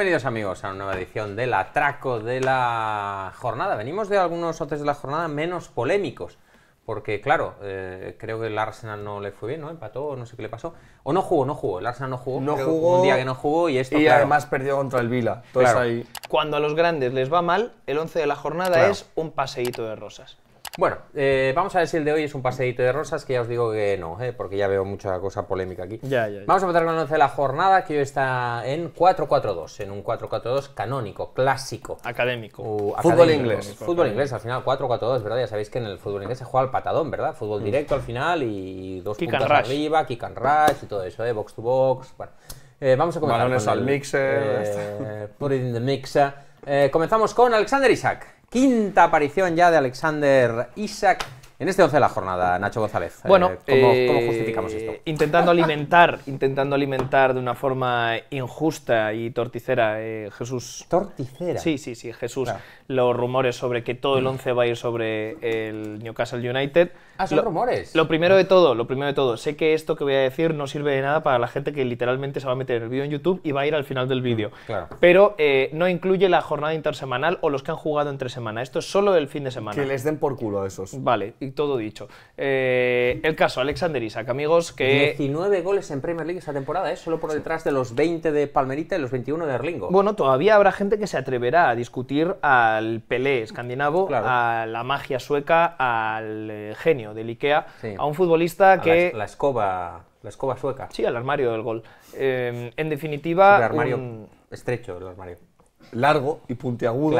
Bienvenidos amigos a una nueva edición del atraco de la jornada. Venimos de algunos otros de la jornada menos polémicos, porque claro, eh, creo que el Arsenal no le fue bien, ¿no? Empató, no sé qué le pasó. O no jugó, no jugó, el Arsenal no jugó. Un día que no jugó y esto... además perdió contra el Vila. Cuando a los grandes les va mal, el 11 de la jornada es un paseíto de rosas. Bueno, eh, vamos a ver si el de hoy es un paseíto de rosas, que ya os digo que no, eh, porque ya veo mucha cosa polémica aquí. Vamos a empezar con el 11 de la jornada, que hoy está en 4-4-2, en un 4-4-2 canónico, clásico. Académico. Uh, fútbol inglés. Fútbol inglés, al final 4-4-2, ¿verdad? Ya sabéis que en el fútbol inglés se juega al patadón, ¿verdad? Fútbol mm. directo al final y dos kick puntas arriba, kick and rush y todo eso, ¿eh? Box to box, eh, vamos a comenzar. Balones al mixer. put it in the mixer. comenzamos con Alexander Isaac. Quinta aparición ya de Alexander Isaac en este 11 de la jornada, Nacho González, eh, bueno, ¿cómo, eh, justificamos esto? Intentando alimentar, intentando alimentar de una forma injusta y torticera, eh, Jesús. ¿Torticera? Sí, sí, sí, Jesús. Los rumores sobre que todo el 11 mm. va a ir sobre el Newcastle United. Ah, son rumores. Lo primero de todo, lo primero de todo, sé que esto que voy a decir no sirve de nada para la gente que literalmente se va a meter el vídeo en YouTube y va a ir al final del mm, vídeo. Claro. Pero no incluye la jornada intersemanal o los que han jugado entre semana. Esto es solo el fin de semana. Que les den por culo a esos. Vale todo dicho. Eh, el caso, Alexander Isaac, amigos, que... 19 goles en Premier League esa temporada, ¿eh? solo por detrás de los 20 de Palmerita y los 21 de Erlingo. Bueno, todavía habrá gente que se atreverá a discutir al Pelé escandinavo, a la magia sueca, al eh, genio del Ikea, a un futbolista que... La, escoba... La escoba sueca. Sí, al armario del gol. Em, en definitiva... El armario estrecho, el armario largo y puntiagudo.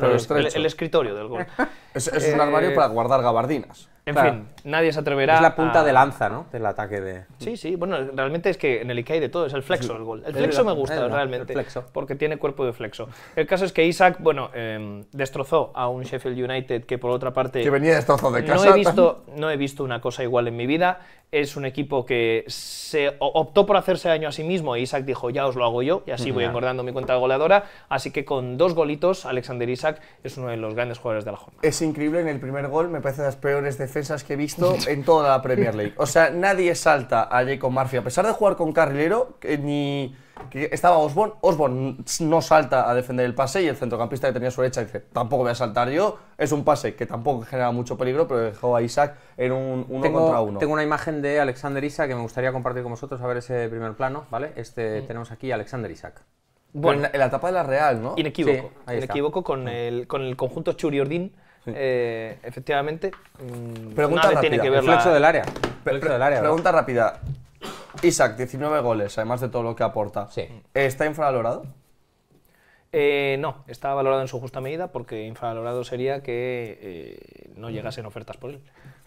el, escritorio del gol. es, un eh, armario para guardar gabardinas. En fin, nadie se atreverá. Es la punta de lanza, ¿no? Del ataque de. Sí, sí. Bueno, realmente es que en el Ikea hay de todo. Es el flexo el gol. El flexo me gusta, realmente. Porque tiene cuerpo de flexo. El caso es que Isaac, bueno, em, destrozó a un Sheffield United que por otra parte. Que venía destrozado de casa. he, visto, no he visto una cosa igual en mi vida es un equipo que se optó por hacerse daño a sí mismo y Isaac dijo, ya os lo hago yo, y así voy engordando mi cuenta goleadora. Así que con dos golitos, Alexander Isaac es uno de los grandes jugadores de la jornada. Es increíble, en el primer gol me parece de las peores defensas que he visto en toda la Premier League. O sea, nadie salta a Jacob Murphy, a pesar de jugar con carrilero, que ni que estaba Osborne, Osborne no salta a defender el pase y el centrocampista que tenía su derecha dice, tampoco voy a saltar yo, es un pase que tampoco genera mucho peligro, pero dejó a Isaac en un uno tengo, contra uno. Tengo una imagen de Alexander Isaac que me gustaría compartir con vosotros, a ver ese primer plano, ¿vale? Este mm. tenemos aquí a Alexander Isaac. Bueno, en la, etapa de la Real, ¿no? Inequívoco, inequívoco con ah. el, con el conjunto Churiordín. Eh, efectivamente, mm, pregunta rápida. tiene la... del área. del área pregunta rápida. Isaac, 19 goles, además de todo lo que aporta. Sí. ¿Está infravalorado? Eh, no, está valorado en su justa medida porque infravalorado sería que eh, no llegasen ofertas por él.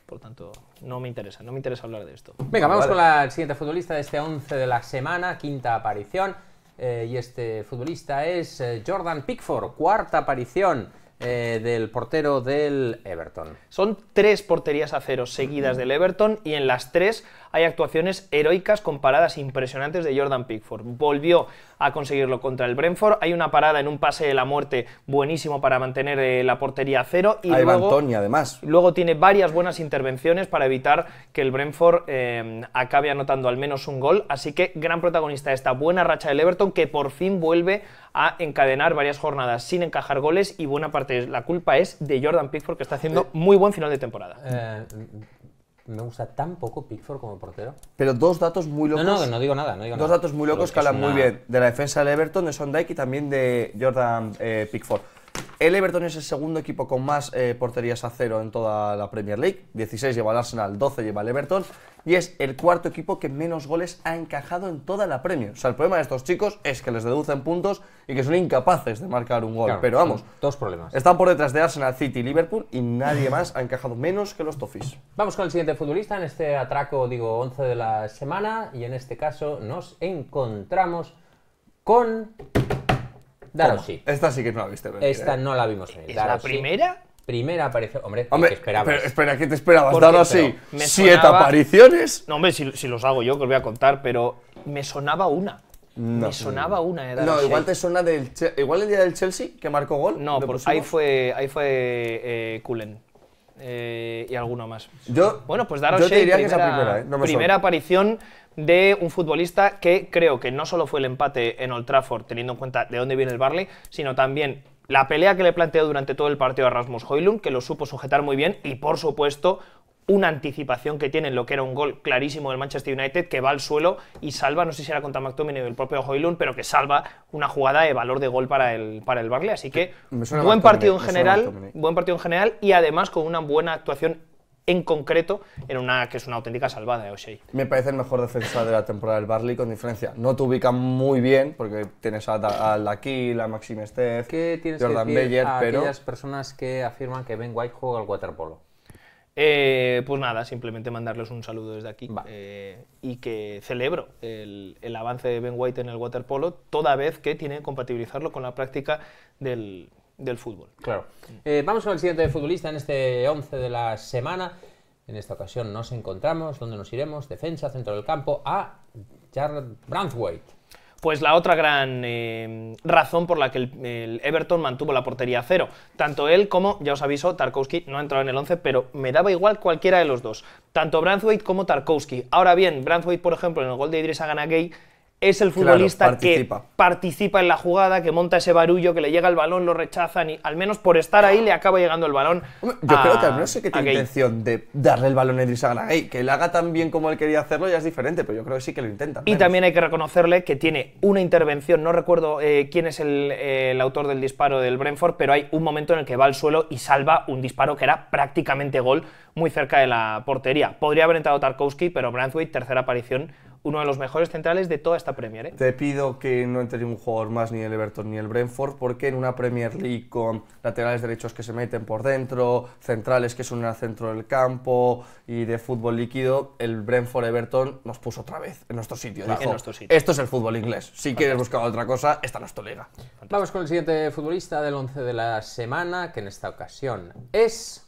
Por tanto, no me interesa, no me interesa hablar de esto. Venga, vamos con la siguiente futbolista de este 11 de la semana, quinta aparición. Eh, y este futbolista es Jordan Pickford, cuarta aparición eh, del portero del Everton. Son tres porterías a cero seguidas del Everton y en las tres hay actuaciones heroicas con paradas impresionantes de Jordan Pickford. Volvió a conseguirlo contra el Brentford. Hay una parada en un pase de la muerte buenísimo para mantener eh, la portería a cero. Y luego, además. Luego tiene varias buenas intervenciones para evitar que el Brentford eh, acabe anotando al menos un gol. Así que gran protagonista de esta buena racha del Everton que por fin vuelve a encadenar varias jornadas sin encajar goles y buena parte de la culpa es de Jordan Pickford que está haciendo muy buen final de temporada. Eh, me gusta tan poco Pickford como portero. Pero dos datos muy locos. No, no, no digo nada. dos datos muy locos que, hablan muy bien de la defensa de Everton, de Sondike y también de Jordan eh, Pickford. El Everton es el segundo equipo con más eh, porterías a cero en toda la Premier League. 16 lleva el Arsenal, 12 lleva el Everton. Y es el cuarto equipo que menos goles ha encajado en toda la Premier. O sea, el problema de estos chicos es que les deducen puntos y que son incapaces de marcar un gol. Pero vamos, dos problemas. Están por detrás de Arsenal, City y Liverpool y nadie más ha encajado menos que los Toffees. Vamos con el siguiente futbolista. En este atraco, digo, 11 de la semana. Y en este caso nos encontramos con sí Esta sí que no la viste Esta eh. no la vimos ¿Es la primera? Primera aparición. Hombre, hombre esperabas? espera, ¿qué te esperabas? sí. siete apariciones. No, hombre, si, si, los hago yo, que os voy a contar, pero me sonaba una. Me sonaba una, eh, No, igual te suena del. Igual el día del Chelsea, que marcó gol. No, por, ahí fue, ahí fue eh, eh, y alguno más. Yo, bueno, pues daros yo diría primera, que la primera, ¿eh? primera aparición de un futbolista que creo que no solo fue el empate en Old Trafford, teniendo en cuenta de dónde viene el Barley, sino también la pelea que le planteó durante todo el partido a Rasmus Hoylund, que lo supo sujetar muy bien, y por supuesto una anticipación que tienen, lo que era un gol clarísimo del Manchester United, que va al suelo y salva, no sé si era contra McTominay o el propio Hoylund, pero que salva una jugada de valor de gol para el, para el Barley. Así que buen partido en general, buen partido en general y además con una buena actuación en concreto en una que es una auténtica salvada de O'Shea. Me parece el mejor defensa de la temporada del Barley, con diferencia. No te ubican muy bien, porque tienes a, aquí Laquil, a Maxime Steff, Jordan que pero aquellas personas que afirman que Ben White juega al waterpolo? Eh, pues nada, simplemente mandarles un saludo desde aquí eh, y que celebro el, avance de Ben White en el waterpolo, toda vez que tiene que compatibilizarlo con la práctica del, fútbol. Claro. Eh, vamos con el siguiente futbolista en este 11 de la semana. En esta ocasión nos encontramos, donde nos iremos? Defensa, centro del campo, a Jared Branthwaite pues la otra gran em, razón por la que el, Everton mantuvo la portería a cero. Tanto él como, ya os aviso, Tarkowski no ha entrado en el 11, pero me daba igual cualquiera de los dos. Tanto Branthwaite como Tarkowski. Ahora bien, Branthwaite, por ejemplo, en el gol de Idris gay es el futbolista que participa en la jugada, que monta ese barullo, que le llega el balón, lo rechazan y al menos por estar ahí le acaba llegando el balón. yo creo que al menos sé que tiene intención de darle el balón a Idris Que le haga tan bien como él quería hacerlo ya es diferente, pero yo creo que sí que lo intenta. Y también hay que reconocerle que tiene una intervención, no recuerdo eh, quién es el, autor del disparo del Brentford, pero hay un momento en el que va al suelo y salva un disparo que era prácticamente gol muy cerca de la portería. Podría haber entrado Tarkowski pero Branthwaite, tercera aparición uno de los mejores centrales de toda esta Premier. ¿eh? Te pido que no entre ningún jugador más, ni el Everton ni el Brentford, porque en una Premier League con laterales derechos que se meten por dentro, centrales que son al centro del campo y de fútbol líquido, el Brentford-Everton nos puso otra vez en nuestro sitio. Esto es el fútbol inglés. Si quieres buscar otra cosa, esta no es tu liga. Vamos con el siguiente futbolista del 11 de la semana, que en esta ocasión es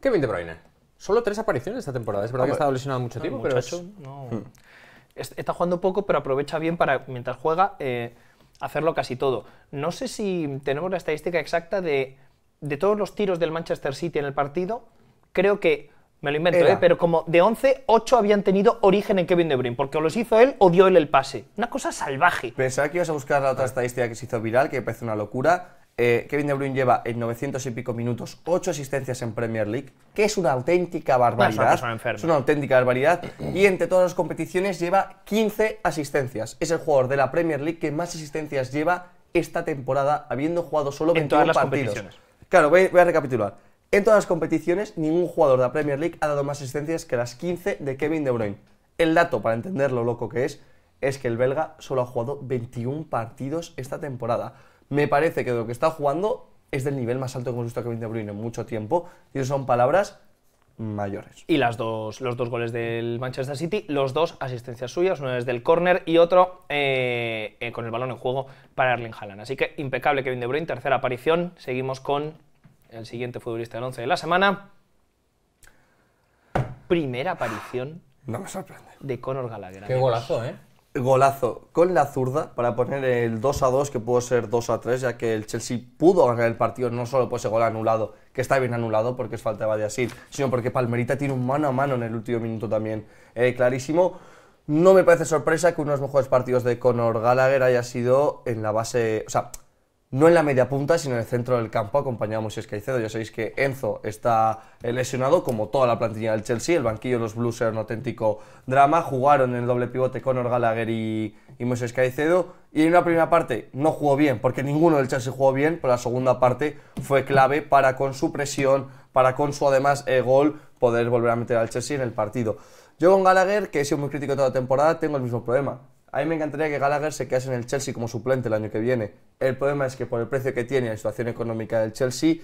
Kevin De Bruyne. Solo tres apariciones esta temporada. Es verdad que ha estado lesionado mucho ah, tiempo, pero... Es... Hmm está jugando poco, pero aprovecha bien para, mientras juega, eh, hacerlo casi todo. No sé si tenemos la estadística exacta de, todos los tiros del Manchester City en el partido. Creo que, me lo invento, eh, pero como de 11, 8 habían tenido origen en Kevin De Bruyne, porque o los hizo él o dio él el pase. Una cosa salvaje. Pensaba que ibas a buscar la otra estadística que se hizo viral, que parece una locura eh, Kevin De Bruyne lleva en 900 y pico minutos 8 asistencias en Premier League, que es una auténtica barbaridad. es, una auténtica barbaridad. Y entre todas las competiciones lleva 15 asistencias. Es el jugador de la Premier League que más asistencias lleva esta temporada, habiendo jugado solo 21 en todas partidos. Claro, voy, voy a recapitular. En todas las competiciones, ningún jugador de la Premier League ha dado más asistencias que las 15 de Kevin De Bruyne. El dato, para entender lo loco que es, es que el belga solo ha jugado 21 partidos esta temporada me parece que lo que está jugando es del nivel más alto que hemos visto a Kevin De Bruyne en mucho tiempo. Y eso son palabras mayores. Y las dos, los dos goles del Manchester City, los dos asistencias suyas, uno desde el córner y otro eh, eh, con el balón en juego para Erling Haaland. Así que impecable Kevin De Bruyne, tercera aparición. Seguimos con el siguiente futbolista del 11 de la semana. Primera aparición de Conor Gallagher. Qué golazo, ¿eh? golazo con la zurda para poner el 2 a 2, que pudo ser 2 a 3, ya que el Chelsea pudo ganar el partido, no solo por ese gol anulado, que está bien anulado porque es falta de así sino porque Palmerita tiene un mano a mano en el último minuto también eh, clarísimo. No me parece sorpresa que uno de los mejores partidos de Conor Gallagher haya sido en la base, o sea, no en la media punta, sino en el centro del campo, acompañamos a Caicedo. Ya sabéis que Enzo está eh, lesionado, como toda la plantilla del Chelsea. El banquillo de los Blues era un auténtico drama. Jugaron en el doble pivote Conor Gallagher y, y Moisés Caicedo. Y en una primera parte no jugó bien, porque ninguno del Chelsea jugó bien, pero la segunda parte fue clave para con su presión, para con su además eh, gol, poder volver a meter al Chelsea en el partido. Yo con Gallagher, que he sido muy crítico toda la temporada, tengo el mismo problema. A mí me encantaría que Gallagher se quedase en el Chelsea como suplente el año que viene. El problema es que por el precio que tiene y la situación económica del Chelsea,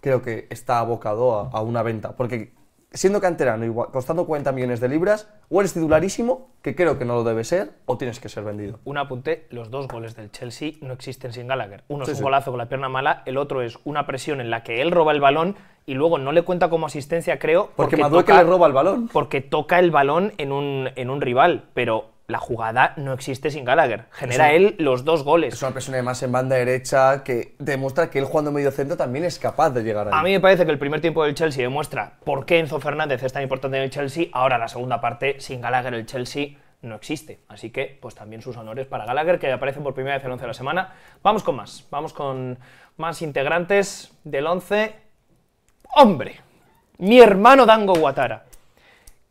creo que está abocado a, una venta. Porque siendo canterano y costando 40 millones de libras, o eres titularísimo, que creo que no lo debe ser, o tienes que ser vendido. Un apunte, los dos goles del Chelsea no existen sin Gallagher. Uno es un golazo con la pierna mala, el otro es una presión en la que él roba el balón y luego no le cuenta como asistencia, creo, porque, toca, le roba el balón. Porque toca el balón en un, en un rival, pero la jugada no existe sin Gallagher. Genera él los dos goles. Es una persona además, en banda derecha que demuestra que él jugando medio centro también es capaz de llegar ahí. A mí me parece que el primer tiempo del Chelsea demuestra por qué Enzo Fernández es tan importante en el Chelsea. Ahora la segunda parte, sin Gallagher el Chelsea no existe. Así que, pues también sus honores para Gallagher, que aparece por primera vez el 11 de la semana. Vamos con más. Vamos con más integrantes del 11. ¡Hombre! Mi hermano Dango Guatara.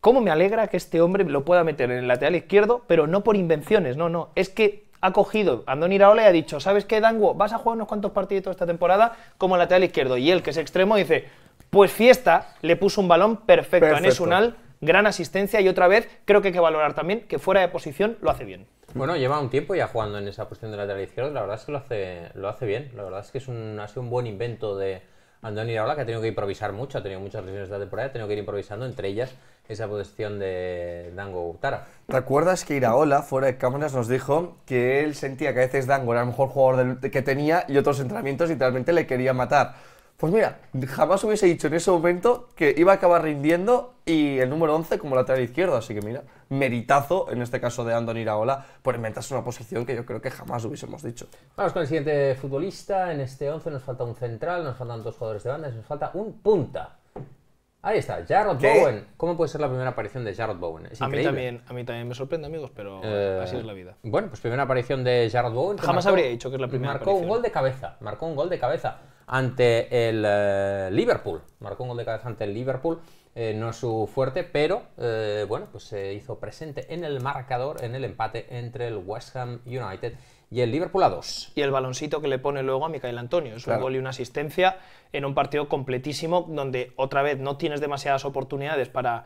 ¿Cómo me alegra que este hombre lo pueda meter en el lateral izquierdo, pero no por invenciones? No, no. Es que ha cogido Andoni Iraola y ha dicho, ¿sabes qué, Dango? Vas a jugar unos cuantos partidos esta temporada como lateral izquierdo. Y él, que es extremo, dice, pues Fiesta le puso un balón perfecto, perfecto. a Nesunal, gran asistencia y otra vez creo que hay que valorar también que fuera de posición lo hace bien. Bueno, lleva un tiempo ya jugando en esa posición de lateral izquierdo, la verdad es que lo hace, lo hace bien, la verdad es que es un, ha sido un buen invento de, Andoni Iraola, que ha tenido que improvisar mucho, ha tenido muchas lesiones la temporada, ha tenido que ir improvisando, entre ellas esa posición de Dango Utara. ¿Recuerdas que Iraola, fuera de cámaras, nos dijo que él sentía que a veces Dango era el mejor jugador que tenía y otros entrenamientos literalmente le quería matar? Pues mira, jamás hubiese dicho en ese momento que iba a acabar rindiendo y el número 11 como lateral izquierdo. Así que mira, meritazo en este caso de Andoni Iraola por inventarse una posición que yo creo que jamás hubiésemos dicho. Vamos con el siguiente futbolista. En este 11 nos falta un central, nos faltan dos jugadores de banda y nos falta un punta. Ahí está, Jarrod Bowen. ¿Cómo puede ser la primera aparición de Jarrod Bowen? a, mí también, a mí también me sorprende, amigos, pero eh, así es la vida. Bueno, pues primera aparición de Jarrod Bowen. Jamás habría dicho que es la primera Marcó un gol de cabeza, marcó un gol de cabeza ante el eh, Liverpool. Marcó un gol de cabeza ante el Liverpool. Eh, no es su fuerte, pero eh, bueno, pues se hizo presente en el marcador en el empate entre el West Ham United y el Liverpool a dos. Y el baloncito que le pone luego a Micael Antonio. Es un gol y una asistencia en un partido completísimo donde otra vez no tienes demasiadas oportunidades para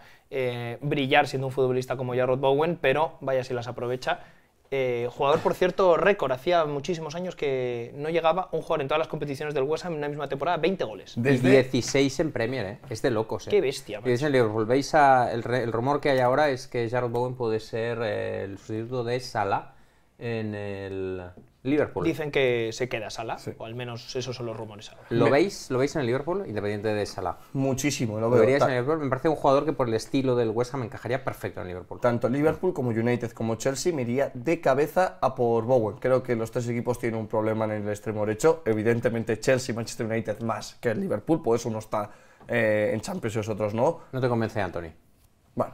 brillar siendo un futbolista como Jarrod Bowen, pero vaya si las aprovecha eh, jugador, por cierto, récord. Hacía muchísimos años que no llegaba un jugador en todas las competiciones del West Ham en una misma temporada, 20 goles. Y 16 en Premier, ¿eh? Es de locos, ¿eh? Qué bestia, Y a, el, rumor que hay ahora es que Jared Bowen puede ser eh, el sustituto de Salah en el Liverpool. Dicen que se queda Salah, o al menos esos son los rumores ahora. ¿Lo, veis, ¿Lo veis en el Liverpool, independiente de Salah? Muchísimo, lo veo. Me parece un jugador que por el estilo del West Ham encajaría perfecto en Liverpool. Tanto Liverpool como United como Chelsea me iría de cabeza a por Bowen. Creo que los tres equipos tienen un problema en el extremo derecho. Evidentemente Chelsea y Manchester United más que el Liverpool, por eso uno está eh, en Champions y los otros no. No te convence, Anthony. Bueno,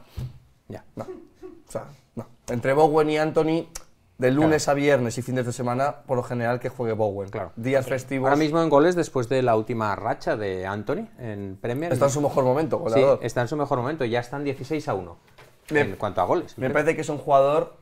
ya, no. O sea, no. Entre Bowen y Anthony de lunes a viernes y fines de semana, por lo general, que juegue Bowen. Claro. Días festivos. Ahora mismo en goles, después de la última racha de Anthony en Premier. Está en su mejor momento, Sí, está en su mejor momento. Ya están 16 a 1 en cuanto a goles. Me parece que es un jugador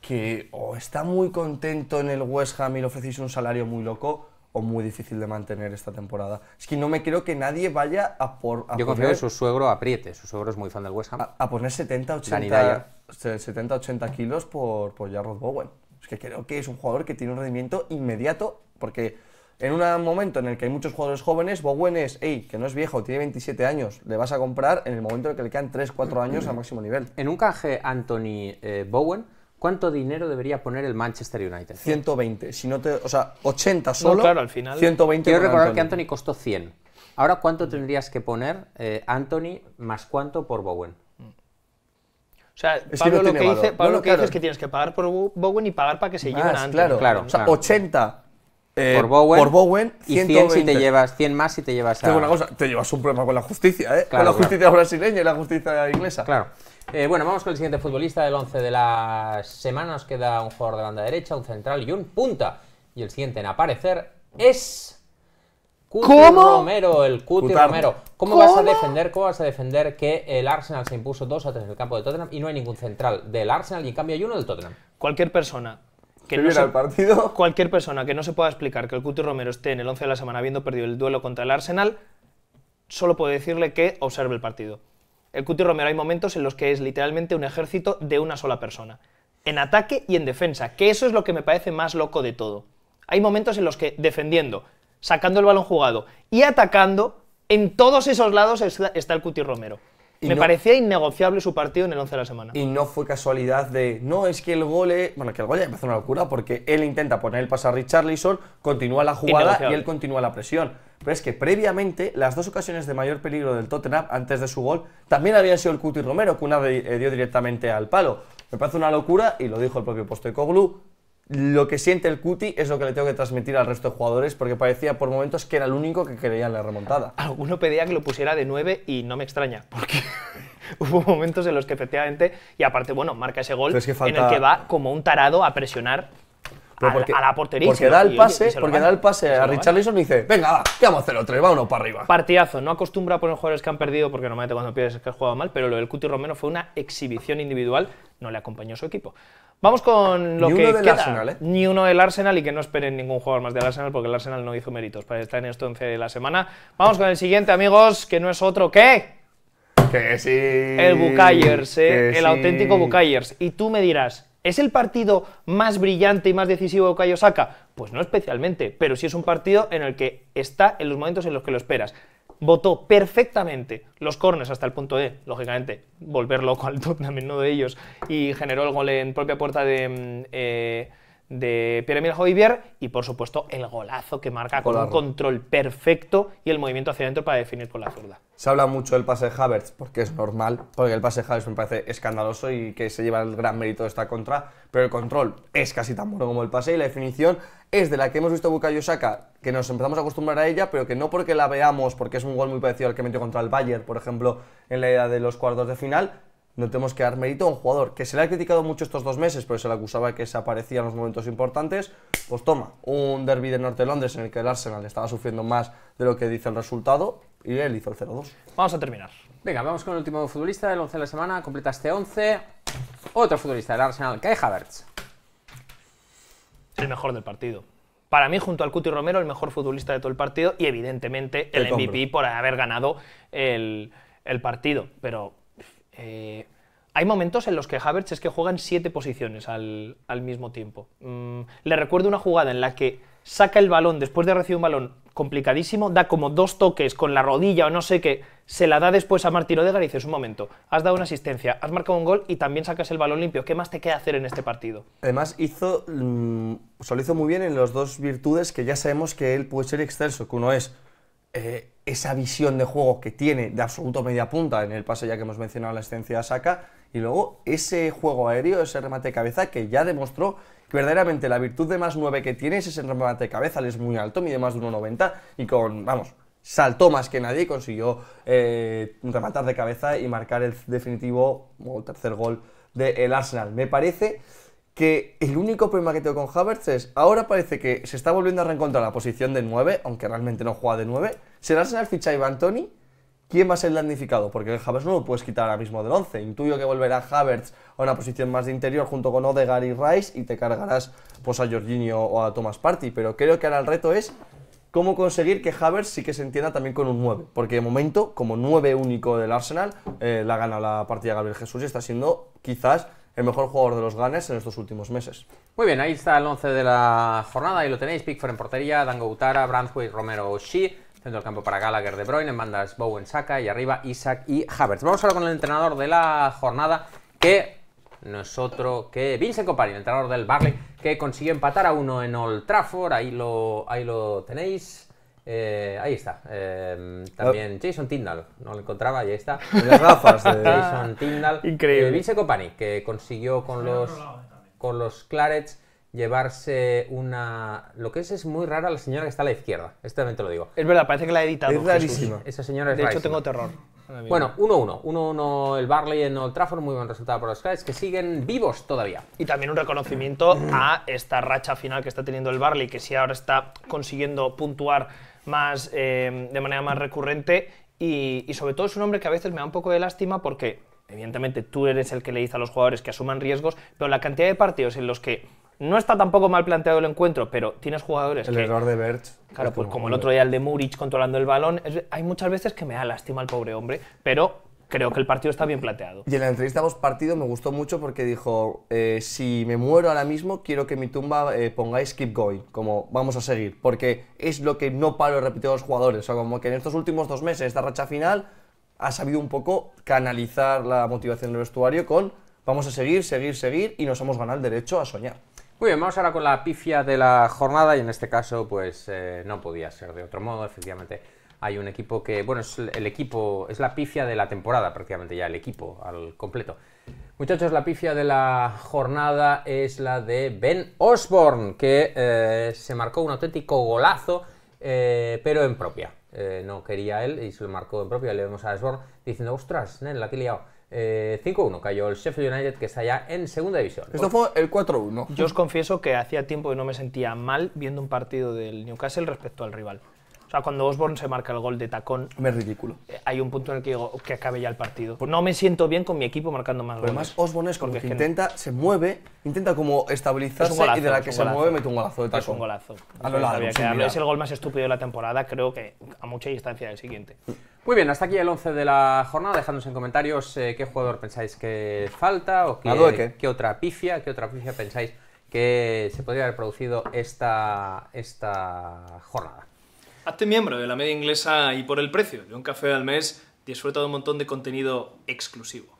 que o está muy contento en el West Ham y le ofrecéis un salario muy loco o muy difícil de mantener esta temporada. Es que no me creo que nadie vaya a por... Yo confío en su suegro apriete. Su suegro es muy fan del West Ham. A, a poner 70, 80... 70-80 kilos por, por Jarrod Bowen. Es que creo que es un jugador que tiene un rendimiento inmediato, porque en un momento en el que hay muchos jugadores jóvenes, Bowen es, hey, que no es viejo, tiene 27 años, le vas a comprar en el momento en el que le quedan 3-4 años al máximo nivel. En un canje Anthony eh, Bowen, ¿cuánto dinero debería poner el Manchester United? 120, si no te, o sea, 80 solo. claro, al final. 120 Quiero recordar que Anthony costó 100. Ahora, ¿cuánto tendrías que poner eh, Anthony más cuánto por Bowen? O sea, Pablo, lo, que dice, lo que, es que tienes que pagar por Bowen y pagar para que se lleven antes. Claro, claro. O sea, 80 eh, por, Bowen, y 100 si te llevas 100 más si te llevas a... cosa, te llevas un problema con la justicia, ¿eh? con la justicia brasileña y la justicia inglesa. Claro. Eh, bueno, vamos con el siguiente futbolista del 11 de la semana. Nos queda un jugador de banda derecha, un central y un punta. Y el siguiente en aparecer es ¿Cómo? Romero, el Cuti Romero. ¿Cómo, vas a defender? ¿Cómo vas a defender que el Arsenal se impuso dos a tres en el campo de Tottenham y no hay ningún central del Arsenal y en cambio hay uno del Tottenham? Cualquier persona que no se, partido. Cualquier persona que no se pueda explicar que el Cuti Romero esté en el 11 de la semana habiendo perdido el duelo contra el Arsenal, solo puedo decirle que observe el partido. El Cuti Romero hay momentos en los que es literalmente un ejército de una sola persona, en ataque y en defensa, que eso es lo que me parece más loco de todo. Hay momentos en los que defendiendo sacando el balón jugado y atacando, en todos esos lados está el Cuti Romero. me parecía innegociable su partido en el 11 de la semana. Y no fue casualidad de, no, es que el gole, bueno, que el gole me parece una locura porque él intenta poner el pase a Richarlison, continúa la jugada y él continúa la presión. Pero es que previamente las dos ocasiones de mayor peligro del Tottenham antes de su gol también habían sido el Cuti Romero, que una eh, dio directamente al palo. Me parece una locura y lo dijo el propio Postecoglou, lo que siente el Cuti es lo que le tengo que transmitir al resto de jugadores, porque parecía por momentos que era el único que quería la remontada. Alguno pedía que lo pusiera de 9 y no me extraña, porque hubo momentos en los que efectivamente, y aparte, bueno, marca ese gol en el que va como un tarado a presionar a, la portería. Porque, da el, pase, porque a Richarlison y dice, venga, va, vamos a hacer otro, uno para arriba. Partidazo, no acostumbra a los jugadores que han perdido, porque normalmente cuando pierdes es que has jugado mal, pero lo del Cuti Romero fue una exhibición individual no le acompañó su equipo. Vamos con lo Ni que uno del Arsenal, ¿eh? Ni uno del Arsenal y que no esperen ningún jugador más del Arsenal porque el Arsenal no hizo méritos para estar en esto 11 de la semana. Vamos con el siguiente, amigos, que no es otro que... Que sí. El Bucayers, ¿eh? el auténtico Bucayers. Y tú me dirás, ¿es el partido más brillante y más decisivo de Osaka? Pues no especialmente, pero sí es un partido en el que está en los momentos en los que lo esperas votó perfectamente los corners hasta el punto de, lógicamente, volver loco al Tottenham en uno de ellos y generó el gol en propia puerta de... Mm, eh, de Pierre-Emile y por supuesto el golazo que marca con un control perfecto y el movimiento hacia adentro para definir con la zurda. Se habla mucho del pase de Havertz porque es normal, porque el pase de Havertz me parece escandaloso y que se lleva el gran mérito de esta contra, pero el control es casi tan bueno como el pase y la definición es de la que hemos visto Bukayo Saka, que nos empezamos a acostumbrar a ella, pero que no porque la veamos, porque es un gol muy parecido al que metió contra el Bayern, por ejemplo, en la idea de los cuartos de final, no tenemos que dar mérito a un jugador que se le ha criticado mucho estos dos meses, pero se le acusaba que se aparecía en los momentos importantes. Pues toma, un derby del Norte de Londres en el que el Arsenal estaba sufriendo más de lo que dice el resultado y él hizo el 0-2. Vamos a terminar. Venga, vamos con el último futbolista del 11 de la semana. Completa este 11. Otro futbolista del Arsenal, Kai Havertz. El mejor del partido. Para mí, junto al Cuti Romero, el mejor futbolista de todo el partido y evidentemente el, MVP por haber ganado el, el partido. Pero eh, hay momentos en los que Havertz es que juega en siete posiciones al, mismo tiempo. Mm, le recuerdo una jugada en la que saca el balón después de recibir un balón complicadísimo, da como dos toques con la rodilla o no sé qué, se la da después a Martín de y dices, un momento, has dado una asistencia, has marcado un gol y también sacas el balón limpio, ¿qué más te queda hacer en este partido? Además hizo, mm, hizo muy bien en los dos virtudes que ya sabemos que él puede ser excelso, que uno es eh, esa visión de juego que tiene de absoluto media punta en el pase ya que hemos mencionado la esencia de Saka y luego ese juego aéreo, ese remate de cabeza que ya demostró que verdaderamente la virtud de más 9 que tiene es ese remate de cabeza, él es muy alto, mide más de 1,90 y con, vamos, saltó más que nadie y consiguió eh, rematar de cabeza y marcar el definitivo o tercer gol del Arsenal. Me parece que el único problema que tengo con Havertz es, ahora parece que se está volviendo a reencontrar la posición de 9, aunque realmente no juega de 9. ¿Será el ficha Iván Tony? ¿Quién va a ser damnificado? Porque el Havertz no lo puedes quitar ahora mismo del 11. Intuyo que volverá Havertz a una posición más de interior junto con Odegaard y Rice y te cargarás pues, a Jorginho o a Thomas Party. Pero creo que ahora el reto es cómo conseguir que Havertz sí que se entienda también con un 9. Porque de momento, como 9 único del Arsenal, eh, la gana la partida Gabriel Jesús y está siendo quizás el mejor jugador de los Ganes en estos últimos meses. Muy bien, ahí está el once de la jornada, ahí lo tenéis, Pickford en portería, Dango Utara, Branthwaite, Romero, Shee, centro del campo para Gallagher, De Bruyne, en bandas Bowen, Saka y arriba Isaac y Havertz. Vamos ahora con el entrenador de la jornada que nosotros es otro que Vincent Company, el entrenador del Barley, que consiguió empatar a uno en Old Trafford, ahí lo, ahí lo tenéis. Eh, ahí está. Em, ah. también Jason Tyndall, no lo encontraba, y ahí está. Las gafas de Jason Tyndall. Eh, Increíble. Vince Company, que consiguió con los, eh, con los Clarets llevarse una... Lo que es es muy rara la señora que está a la izquierda, este también te lo digo. Es verdad, parece que la ha editado. Es Esa señora es De hecho, tengo terror. Bueno, 1-1. 1-1 el Barley en Old Trafford, muy buen resultado por los Clarets, que siguen vivos todavía. Y también un reconocimiento a esta racha final que está teniendo el Barley, que si ahora está consiguiendo puntuar más, em, de manera más recurrente y, sobre todo es un hombre que a veces me da un poco de lástima porque evidentemente tú eres el que le dice a los jugadores que asuman riesgos, pero la cantidad de partidos en los que no está tampoco mal planteado el encuentro, pero tienes jugadores el error de Bert. Claro, pues como el otro día el de Murich controlando el balón, hay muchas veces que me da lástima el pobre hombre, pero creo que el partido está bien planteado. Y en la entrevista vos partido me gustó mucho porque dijo, eh, si me muero ahora mismo, quiero que mi tumba eh, pongáis keep going, como vamos a seguir, porque es lo que no paro de repetir a los jugadores, o sea, como que en estos últimos dos meses, esta racha final, ha sabido un poco canalizar la motivación del vestuario con vamos a seguir, seguir, seguir y nos hemos ganado el derecho a soñar. Muy bien, vamos ahora con la pifia de la jornada y en este caso pues eh, no podía ser de otro modo, efectivamente. Hay un equipo que, bueno, es el equipo, es la pifia de la temporada prácticamente ya, el equipo al completo. Muchachos, la pifia de la jornada es la de Ben Osborne, que eh, se marcó un auténtico golazo, eh, pero en propia. Eh, no quería él y se lo marcó en propia. Le vemos a Osborne diciendo, ostras, nen, la que he liado. 5-1 cayó el Sheffield United que está ya en segunda división. Esto fue el 4-1. Yo os confieso que hacía tiempo que no me sentía mal viendo un partido del Newcastle respecto al rival cuando Osborne se marca el gol de tacón. Me es ridículo. Eh, hay un punto en el que digo que acabe ya el partido. Pues no me siento bien con mi equipo marcando más goles. Además, Osborne es con que, intenta, se mueve, intenta como estabilizarse y de la que se mueve mete un golazo de tacón. Es un golazo. es el gol más estúpido de la temporada, creo que a mucha distancia del siguiente. Muy bien, hasta aquí el 11 de la jornada. Dejándonos en comentarios eh, qué jugador pensáis que falta o qué, otra pifia, qué otra pifia pensáis que se podría haber producido esta, esta jornada. Hazte miembro de la media inglesa y por el precio de un café al mes disfruta de un montón de contenido exclusivo.